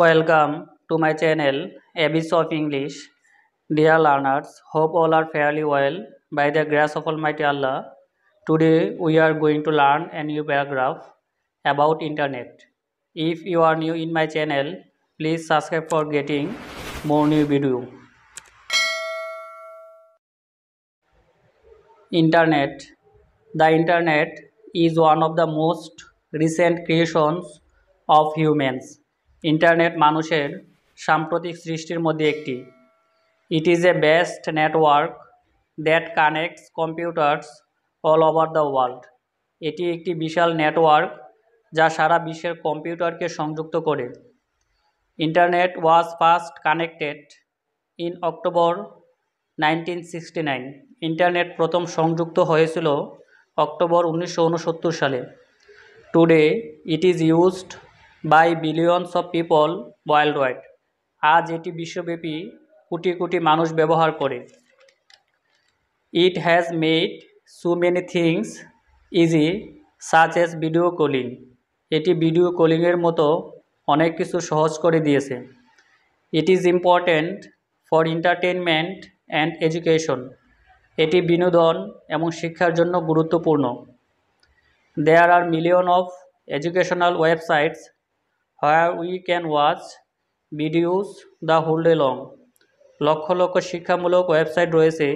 welcome to my channel এবিস of English dear learners hope all R fairly well by the grass of all মাইটি Allah today we are going to learn a new paragraph about internet if you R new in my channel please subscribe for getting more new video internet the internet is one of the most recent creations of humans internet মানুষের সাম্প্রতিক সৃষ্টির মধ্যে একটি it is a best network that connects computers all over the world এটি একটি বিশাল network যা সারা বিশ্বের কম্পিউটারকে সংযুক্ত করে internet was first connected in October nineteen sixty nine internet প্রথম সংযুক্ত হয়েছিল অক্টোবর উনিশশো সালে today it is used by billions of people worldwide আজ এটি বিশ্বব্যাপী কোটি কোটি মানুষ ব্যবহার করে it has made so many things easy such as video calling এটি ভিডিও কলিংয়ের মতো অনেক কিছু সহজ করে দিয়েছে it is important for entertainment and education এটি বিনোদন এবং শিক্ষার জন্য গুরুত্বপূর্ণ there are million of educational websites where we can watch videos the whole day long lakh lakh শিক্ষামূলক ওয়েবসাইট রয়েছে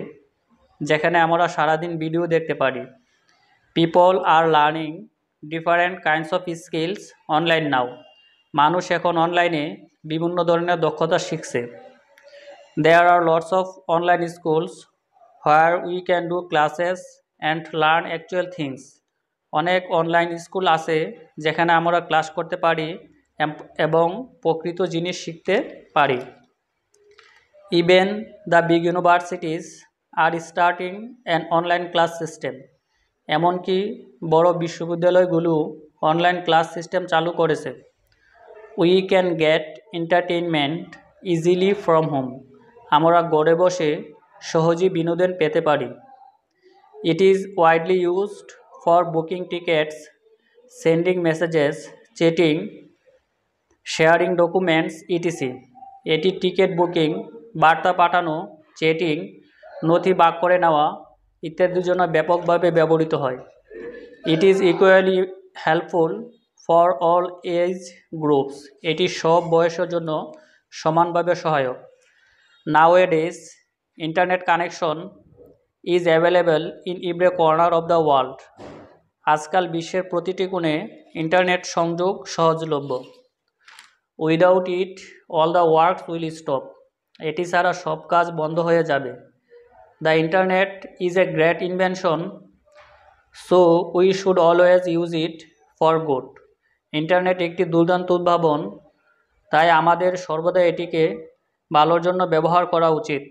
যেখানে আমরা সারাদিন ভিডিও দেখতে পারি people are learning different kinds of skills online now মানুষ এখন অনলাইনে বিভিন্ন ধরনের দক্ষতা শিখছে there are lots of online schools where we can do classes and learn actual things অনেক অনলাইন স্কুল আছে যেখানে আমরা ক্লাস করতে পারি এবং প্রকৃত জিনিস শিখতে পারি even the big universities are starting an online class system এমনকি বড় বিশ্ববিদ্যালয়গুলো অনলাইন ক্লাস সিস্টেম চালু করেছে we can get entertainment easily from home আমরা গড়ে বসে সহজেই বিনোদন পেতে পারি it is widely used for booking tickets sending messages chatting sharing documents etc এটি টিকিট বুকিং বার্তা পাঠানো চেটিং নথি বাক করে নেওয়া ইত্যাদির জন্য ব্যাপকভাবে ব্যবহৃত হয় it is equally helpful for all age groups এটি সব বয়সের জন্য সমানভাবে সহায়ক now a internet connection is available in every corner of the world আজকাল বিশ্বের প্রতিটি কোণে ইন্টারনেট সংযোগ সহজলভ্য without it all the works will stop এটি ছাড়া সব কাজ বন্ধ হয়ে যাবে the internet is a great invention so we should always use it for good internet একটি দুর্দান্ত উদ্ভাবন তাই আমাদের সর্বদা এটিকে ভালোর জন্য ব্যবহার করা উচিত